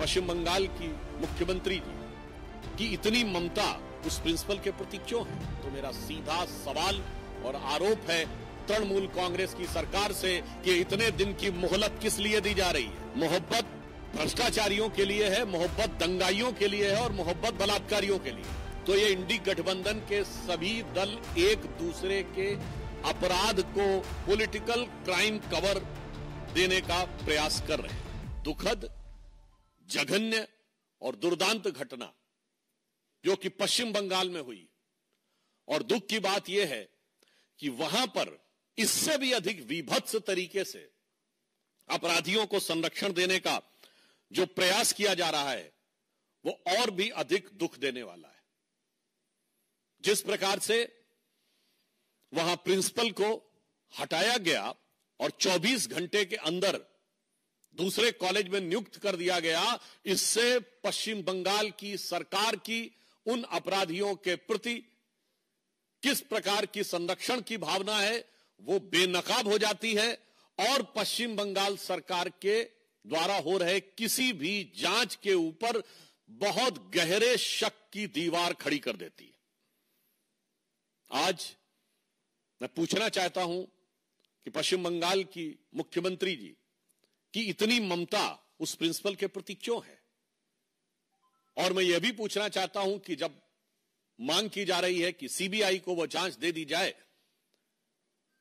पश्चिम बंगाल की मुख्यमंत्री जी की इतनी ममता उस प्रिंसिपल के प्रति क्यों है तो मेरा सीधा सवाल और आरोप है तृणमूल कांग्रेस की सरकार से कि इतने दिन की मोहलत किस लिए दी जा रही है मोहब्बत भ्रष्टाचारियों के लिए है मोहब्बत दंगाइयों के लिए है और मोहब्बत बलात्कारियों के लिए तो ये इंडी गठबंधन के सभी दल एक दूसरे के अपराध को पॉलिटिकल क्राइम कवर देने का प्रयास कर रहे हैं दुखद जघन्य और दुर्दांत घटना जो कि पश्चिम बंगाल में हुई और दुख की बात यह है कि वहां पर इससे भी अधिक विभत्स तरीके से अपराधियों को संरक्षण देने का जो प्रयास किया जा रहा है वो और भी अधिक दुख देने वाला है जिस प्रकार से वहां प्रिंसिपल को हटाया गया और 24 घंटे के अंदर दूसरे कॉलेज में नियुक्त कर दिया गया इससे पश्चिम बंगाल की सरकार की उन अपराधियों के प्रति किस प्रकार की संरक्षण की भावना है वो बेनकाब हो जाती है और पश्चिम बंगाल सरकार के द्वारा हो रहे किसी भी जांच के ऊपर बहुत गहरे शक की दीवार खड़ी कर देती है आज मैं पूछना चाहता हूं कि पश्चिम बंगाल की मुख्यमंत्री जी कि इतनी ममता उस प्रिंसिपल के प्रति क्यों है और मैं यह भी पूछना चाहता हूं कि जब मांग की जा रही है कि सीबीआई को वह जांच दे दी जाए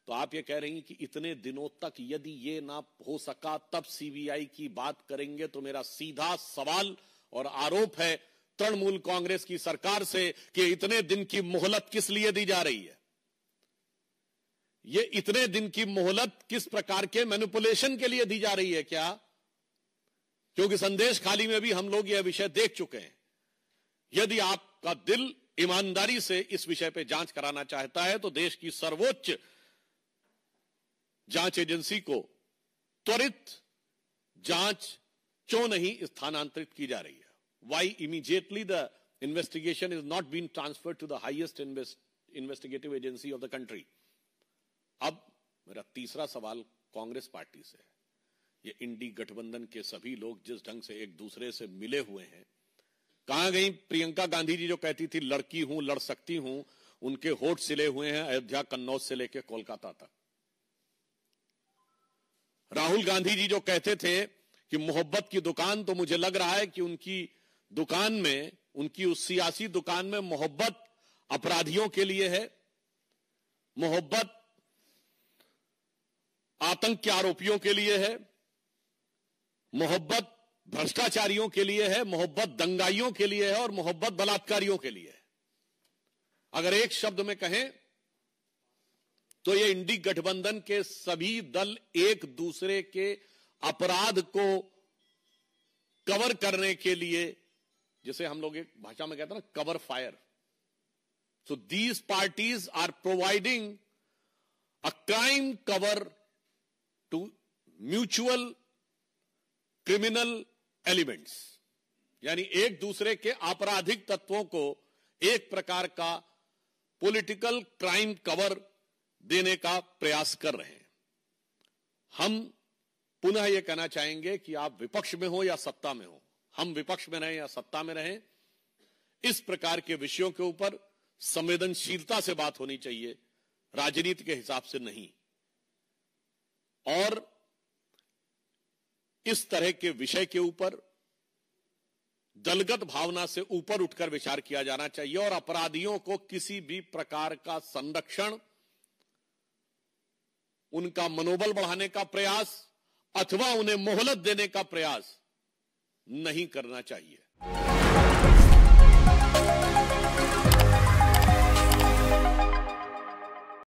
तो आप ये कह रही हैं कि इतने दिनों तक यदि ये ना हो सका तब सीबीआई की बात करेंगे तो मेरा सीधा सवाल और आरोप है तृणमूल कांग्रेस की सरकार से कि इतने दिन की मोहलत किस लिए दी जा रही है ये इतने दिन की मोहलत किस प्रकार के मैनुपुलेशन के लिए दी जा रही है क्या क्योंकि संदेश खाली में भी हम लोग यह विषय देख चुके हैं यदि आपका दिल ईमानदारी से इस विषय पर जांच कराना चाहता है तो देश की सर्वोच्च जांच एजेंसी को त्वरित जांच क्यों नहीं स्थानांतरित की जा रही है why immediately the investigation is not been transferred to the highest investigative agency of the country अब मेरा तीसरा सवाल कांग्रेस पार्टी से है ये इंडी गठबंधन के सभी लोग जिस ढंग से एक दूसरे से मिले हुए हैं कहा गई प्रियंका गांधी जी जो कहती थी लड़की हूं लड़ सकती हूं उनके होठ सिले हुए हैं अयोध्या कन्नौज से लेकर कोलकाता तक राहुल गांधी जी जो कहते थे कि मोहब्बत की दुकान तो मुझे लग रहा है कि उनकी दुकान में उनकी उस सियासी दुकान में मोहब्बत अपराधियों के लिए है मोहब्बत आतंक के आरोपियों के लिए है मोहब्बत भ्रष्टाचारियों के लिए है मोहब्बत दंगाइयों के लिए है और मोहब्बत बलात्कारियों के लिए है अगर एक शब्द में कहें तो ये इंडी गठबंधन के सभी दल एक दूसरे के अपराध को कवर करने के लिए जिसे हम लोग एक भाषा में कहते हैं ना cover fire so these parties are providing a crime cover to mutual criminal elements यानी एक दूसरे के आपराधिक तत्वों को एक प्रकार का पॉलिटिकल क्राइम कवर देने का प्रयास कर रहे हैं हम पुनः यह कहना चाहेंगे कि आप विपक्ष में हो या सत्ता में हो हम विपक्ष में रहें या सत्ता में रहें इस प्रकार के विषयों के ऊपर संवेदनशीलता से बात होनी चाहिए राजनीति के हिसाब से नहीं और इस तरह के विषय के ऊपर दलगत भावना से ऊपर उठकर विचार किया जाना चाहिए और अपराधियों को किसी भी प्रकार का संरक्षण उनका मनोबल बढ़ाने का प्रयास अथवा उन्हें मोहलत देने का प्रयास नहीं करना चाहिए